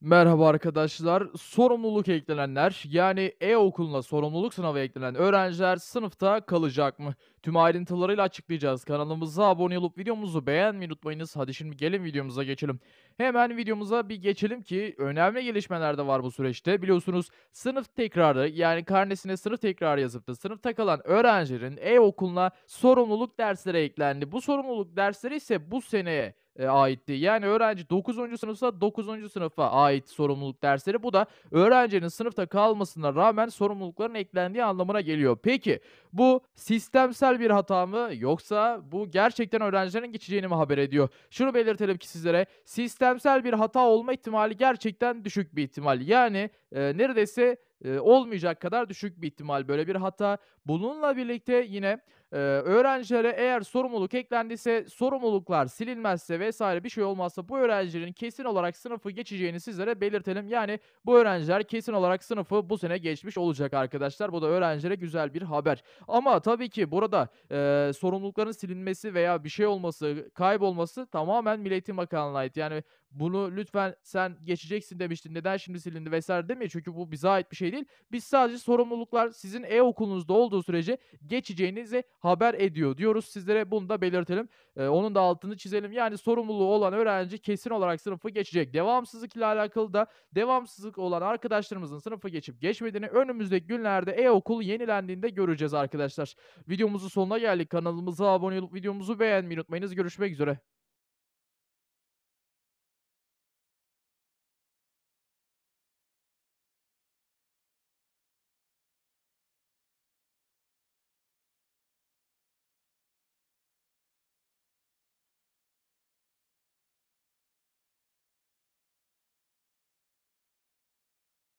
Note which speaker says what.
Speaker 1: Merhaba arkadaşlar. Sorumluluk eklenenler yani e-okuluna sorumluluk sınavı eklenen öğrenciler sınıfta kalacak mı? Tüm ayrıntılarıyla açıklayacağız. Kanalımıza abone olup videomuzu beğenmeyi unutmayınız. Hadi şimdi gelin videomuza geçelim. Hemen videomuza bir geçelim ki önemli gelişmeler de var bu süreçte. Biliyorsunuz sınıf tekrarı yani karnesine sınıf tekrarı yazıp da sınıfta kalan öğrencilerin e-okuluna sorumluluk dersleri eklendi. Bu sorumluluk dersleri ise bu seneye e, aitti. Yani öğrenci 9. sınıfsa 9. sınıfa ait sorumluluk dersleri. Bu da öğrencinin sınıfta kalmasına rağmen sorumlulukların eklendiği anlamına geliyor. Peki bu sistemsel bir hata mı yoksa bu gerçekten öğrencilerin geçeceğini mi haber ediyor? Şunu belirtelim ki sizlere sistemsel bir hata olma ihtimali gerçekten düşük bir ihtimal. Yani e, neredeyse e, olmayacak kadar düşük bir ihtimal böyle bir hata. Bununla birlikte yine e, öğrencilere eğer sorumluluk eklendiyse, sorumluluklar silinmezse vesaire bir şey olmazsa bu öğrencilerin kesin olarak sınıfı geçeceğini sizlere belirtelim. Yani bu öğrenciler kesin olarak sınıfı bu sene geçmiş olacak arkadaşlar. Bu da öğrencilere güzel bir haber. Ama tabii ki burada e, sorumlulukların silinmesi veya bir şey olması, kaybolması tamamen milletin Eğitim Bakanlığı'na ait. Yani bunu lütfen sen geçeceksin demiştin. Neden şimdi silindi vesaire demiyor. Çünkü bu bize ait bir şey şey değil. Biz sadece sorumluluklar sizin e-okulunuzda olduğu sürece geçeceğinizi haber ediyor diyoruz. Sizlere bunu da belirtelim. Ee, onun da altını çizelim. Yani sorumluluğu olan öğrenci kesin olarak sınıfı geçecek. Devamsızlık ile alakalı da devamsızlık olan arkadaşlarımızın sınıfı geçip geçmediğini önümüzdeki günlerde e-okul yenilendiğinde göreceğiz arkadaşlar. Videomuzun sonuna geldik. Kanalımıza abone olup videomuzu beğenmeyi unutmayınız. Görüşmek
Speaker 2: üzere.